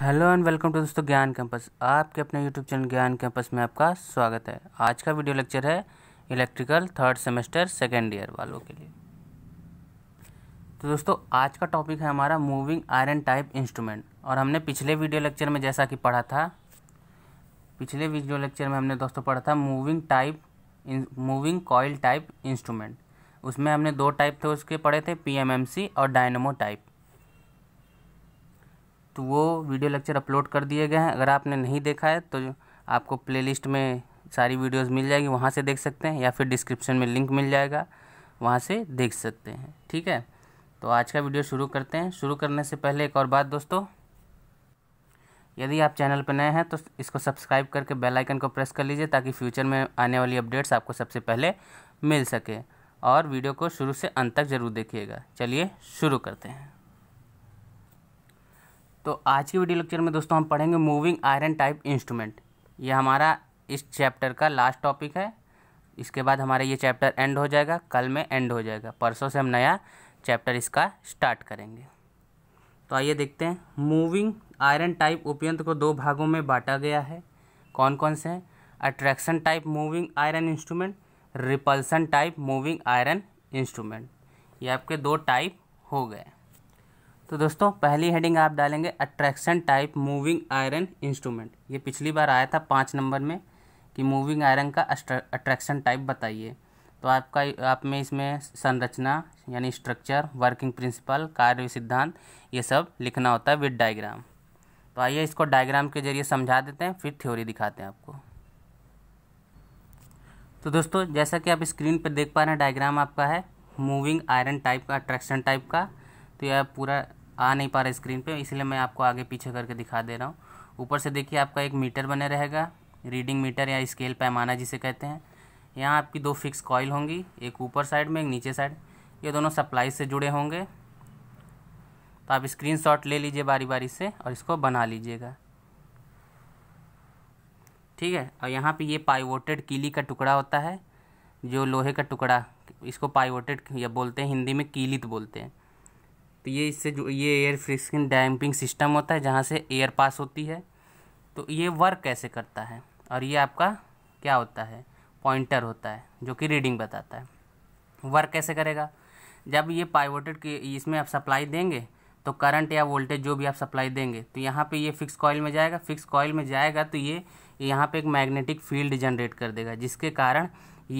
hello and welcome to दोस्तों ज्ञान campus आपके अपने यूट्यूब चैनल ज्ञान कैंपस में आपका स्वागत है आज का वीडियो लेक्चर है electrical third semester second year वालों के लिए तो दोस्तों आज का टॉपिक है हमारा मूविंग आयरन टाइप इंस्ट्रूमेंट और हमने पिछले वीडियो लेक्चर में जैसा कि पढ़ा था पिछले वीडियो लेक्चर में हमने दोस्तों पढ़ा था moving type moving coil type instrument उसमें हमने दो टाइप थे उसके पढ़े थे पीएमएमसी और डायनमो टाइप तो वो वीडियो लेक्चर अपलोड कर दिए गए हैं अगर आपने नहीं देखा है तो आपको प्ले में सारी वीडियोज़ मिल जाएगी वहाँ से देख सकते हैं या फिर डिस्क्रिप्शन में लिंक मिल जाएगा वहाँ से देख सकते हैं ठीक है तो आज का वीडियो शुरू करते हैं शुरू करने से पहले एक और बात दोस्तों यदि आप चैनल पर नए हैं तो इसको सब्सक्राइब करके बेल आइकन को प्रेस कर लीजिए ताकि फ्यूचर में आने वाली अपडेट्स आपको सबसे पहले मिल सके और वीडियो को शुरू से अंत तक ज़रूर देखिएगा चलिए शुरू करते हैं तो आज की वीडियो लेक्चर में दोस्तों हम पढ़ेंगे मूविंग आयरन टाइप इंस्ट्रूमेंट ये हमारा इस चैप्टर का लास्ट टॉपिक है इसके बाद हमारा ये चैप्टर एंड हो जाएगा कल में एंड हो जाएगा परसों से हम नया चैप्टर इसका स्टार्ट करेंगे तो आइए देखते हैं मूविंग आयरन टाइप उपयंत्र को दो भागों में बांटा गया है कौन कौन से हैं attraction type moving iron instrument repulsion type moving iron instrument ये आपके दो टाइप हो गए तो दोस्तों पहली हेडिंग आप डालेंगे attraction type moving iron instrument ये पिछली बार आया था पाँच नंबर में कि मूविंग आयरन का अट्रैक्शन टाइप बताइए तो आपका आप में इसमें संरचना यानी स्ट्रक्चर वर्किंग प्रिंसिपल कार्य सिद्धांत ये सब लिखना होता है विद डायग्राम तो आइए इसको डायग्राम के जरिए समझा देते हैं फिर थ्योरी दिखाते हैं आपको तो दोस्तों जैसा कि आप स्क्रीन पर देख पा रहे हैं डायग्राम आपका है मूविंग आयरन टाइप का अट्रैक्शन टाइप का तो यह पूरा आ नहीं पा रहा स्क्रीन पे इसलिए मैं आपको आगे पीछे करके दिखा दे रहा हूँ ऊपर से देखिए आपका एक मीटर बने रहेगा रीडिंग मीटर या स्केल पैमाना जिसे कहते हैं यहाँ आपकी दो फिक्स कॉयल होंगी एक ऊपर साइड में एक नीचे साइड ये दोनों सप्लाई से जुड़े होंगे तो आप स्क्रीन शॉट ले लीजिए बारी बारी से और इसको बना लीजिएगा ठीक है और यहाँ पर ये पाइवोटेड कीली का टुकड़ा होता है जो लोहे का टुकड़ा इसको पाइवोटेड या बोलते हैं हिंदी में कीलित बोलते हैं तो ये इससे जो ये एयर फ्रिक्शन डैम्पिंग सिस्टम होता है जहाँ से एयर पास होती है तो ये वर्क कैसे करता है और ये आपका क्या होता है पॉइंटर होता है जो कि रीडिंग बताता है वर्क कैसे करेगा जब ये पाइवोटेड के इसमें आप सप्लाई देंगे तो करंट या वोल्टेज जो भी आप सप्लाई देंगे तो यहाँ पे ये फिक्स कॉयल में जाएगा फिक्स कॉयल में जाएगा तो ये यहाँ पे एक मैग्नेटिक फील्ड जनरेट कर देगा जिसके कारण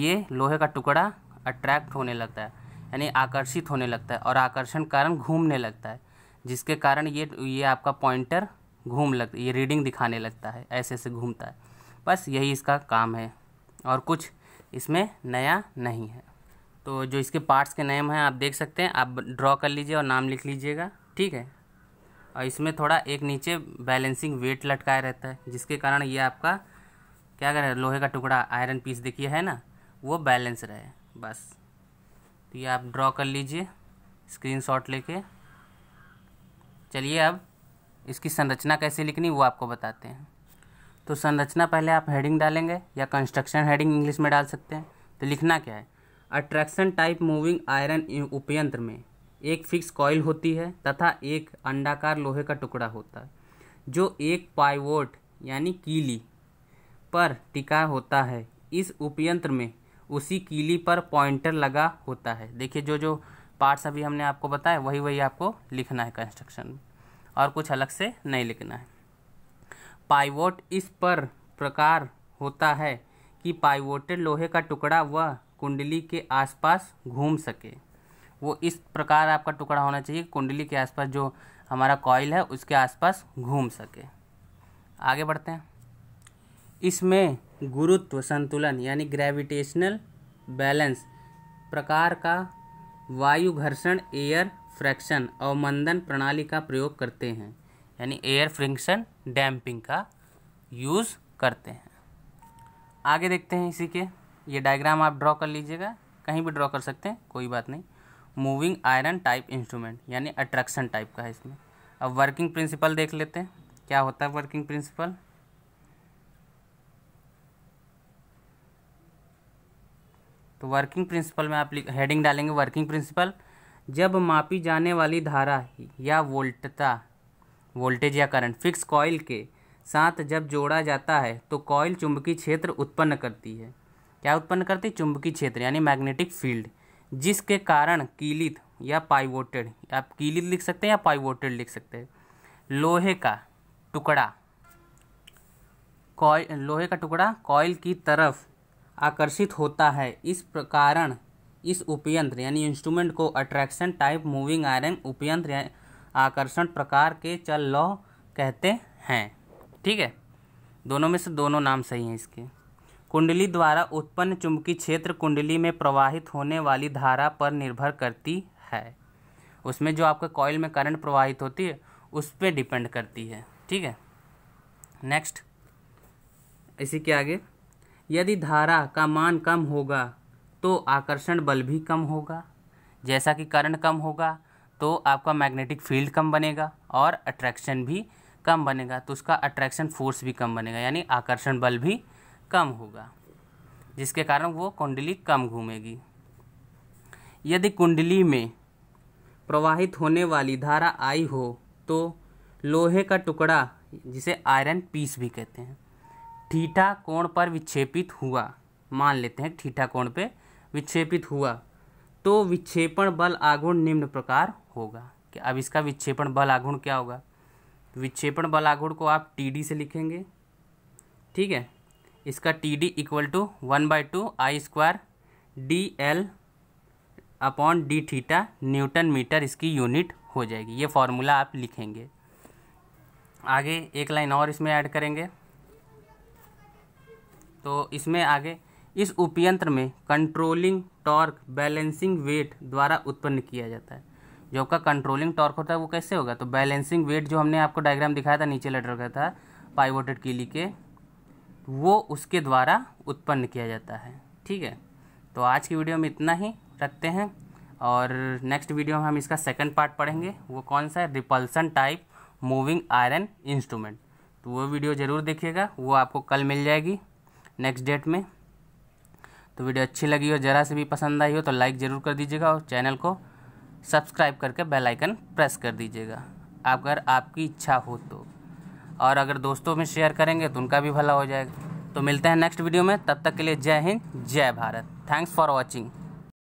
ये लोहे का टुकड़ा अट्रैक्ट होने लगता है यानी आकर्षित होने लगता है और आकर्षण कारण घूमने लगता है जिसके कारण ये ये आपका पॉइंटर घूम लग ये रीडिंग दिखाने लगता है ऐसे ऐसे घूमता है बस यही इसका काम है और कुछ इसमें नया नहीं है तो जो इसके पार्ट्स के नेम हैं आप देख सकते हैं आप ड्रॉ कर लीजिए और नाम लिख लीजिएगा ठीक है और इसमें थोड़ा एक नीचे बैलेंसिंग वेट लटकाया रहता है जिसके कारण ये आपका क्या कह रहे लोहे का टुकड़ा आयरन पीस देखिए है ना वो बैलेंस रहे बस तो ये आप ड्रॉ कर लीजिए स्क्रीनशॉट लेके चलिए अब इसकी संरचना कैसे लिखनी वो आपको बताते हैं तो संरचना पहले आप हेडिंग डालेंगे या कंस्ट्रक्शन हेडिंग इंग्लिश में डाल सकते हैं तो लिखना क्या है अट्रैक्शन टाइप मूविंग आयरन उपयंत्र में एक फिक्स कॉयल होती है तथा एक अंडाकार लोहे का टुकड़ा होता है जो एक पाइवोट यानी कीली पर टिका होता है इस उपयंत्र में उसी कीली पर पॉइंटर लगा होता है देखिए जो जो पार्ट्स अभी हमने आपको बताया वही वही आपको लिखना है कंस्ट्रक्शन और कुछ अलग से नहीं लिखना है पाइवोट इस पर प्रकार होता है कि पाइवोटेड लोहे का टुकड़ा व कुंडली के आसपास घूम सके वो इस प्रकार आपका टुकड़ा होना चाहिए कुंडली के आसपास जो हमारा कॉयल है उसके आसपास घूम सके आगे बढ़ते हैं इसमें गुरुत्व संतुलन यानी ग्रेविटेशनल बैलेंस प्रकार का वायु घर्षण एयर फ्रैक्शन अवमंदन प्रणाली का प्रयोग करते हैं यानी एयर फ्रिक्शन डैम्पिंग का यूज़ करते हैं आगे देखते हैं इसी के ये डायग्राम आप ड्रॉ कर लीजिएगा कहीं भी ड्रॉ कर सकते हैं कोई बात नहीं मूविंग आयरन टाइप इंस्ट्रूमेंट यानी अट्रैक्शन टाइप का है इसमें अब वर्किंग प्रिंसिपल देख लेते हैं क्या होता है वर्किंग प्रिंसिपल तो वर्किंग प्रिंसिपल में आप हेडिंग डालेंगे वर्किंग प्रिंसिपल जब मापी जाने वाली धारा या वोल्टता वोल्टेज या करंट फिक्स कॉयल के साथ जब जोड़ा जाता है तो कॉयल चुंबकीय क्षेत्र उत्पन्न करती है क्या उत्पन्न करती है चुंबकीय क्षेत्र यानी मैग्नेटिक फील्ड जिसके कारण कीलित या पाइवोटेड आप कीलित लिख सकते हैं या पाइवोटेड लिख सकते हैं लोहे का टुकड़ा कॉय लोहे का टुकड़ा कॉयल की तरफ आकर्षित होता है इस प्रकार इस उपयंत्र यानी इंस्ट्रूमेंट को अट्रैक्शन टाइप मूविंग आयरन उपयंत्र आकर्षण प्रकार के चल लौ कहते हैं ठीक है दोनों में से दोनों नाम सही हैं इसके कुंडली द्वारा उत्पन्न चुंबकीय क्षेत्र कुंडली में प्रवाहित होने वाली धारा पर निर्भर करती है उसमें जो आपके कॉयल में करंट प्रवाहित होती है उस पर डिपेंड करती है ठीक है नेक्स्ट इसी के आगे यदि धारा का मान कम होगा तो आकर्षण बल भी कम होगा जैसा कि करंट कम होगा तो आपका मैग्नेटिक फील्ड कम बनेगा और अट्रैक्शन भी कम बनेगा तो उसका अट्रैक्शन फोर्स भी कम बनेगा यानी आकर्षण बल भी कम होगा जिसके कारण वो कुंडली कम घूमेगी यदि कुंडली में प्रवाहित होने वाली धारा आई हो तो लोहे का टुकड़ा जिसे आयरन पीस भी कहते हैं थीठा कोण पर विक्षेपित हुआ मान लेते हैं थीठा कोण पे विक्षेपित हुआ तो विक्षेपण बल आघूर्ण निम्न प्रकार होगा कि अब इसका विक्षेपण बल आघूर्ण क्या होगा तो विक्षेपण बल आघूर्ण को आप टी से लिखेंगे ठीक है इसका T D equal to one by two I square D L upon D theta newton metre इसकी यूनिट हो जाएगी ये फॉर्मूला आप लिखेंगे आगे एक लाइन और इसमें ऐड करेंगे तो इसमें आगे इस उपयंत्र में कंट्रोलिंग टॉर्क बैलेंसिंग वेट द्वारा उत्पन्न किया जाता है जो आपका कंट्रोलिंग टॉर्क होता है वो कैसे होगा तो बैलेंसिंग वेट जो हमने आपको डायग्राम दिखाया था नीचे लेटर का था पाइवोटेड कीली के वो उसके द्वारा उत्पन्न किया जाता है ठीक है तो आज की वीडियो में इतना ही रखते हैं और नेक्स्ट वीडियो में हम इसका सेकंड पार्ट पढ़ेंगे वो कौन सा है repulsion type moving iron instrument तो वो वीडियो ज़रूर देखिएगा वो आपको कल मिल जाएगी नेक्स्ट डेट में तो वीडियो अच्छी लगी हो ज़रा से भी पसंद आई हो तो लाइक ज़रूर कर दीजिएगा और चैनल को सब्सक्राइब करके बेल आइकन प्रेस कर दीजिएगा अगर आपकी इच्छा हो तो और अगर दोस्तों में शेयर करेंगे तो उनका भी भला हो जाएगा तो मिलते हैं नेक्स्ट वीडियो में तब तक के लिए जय हिंद जय भारत थैंक्स फॉर वॉचिंग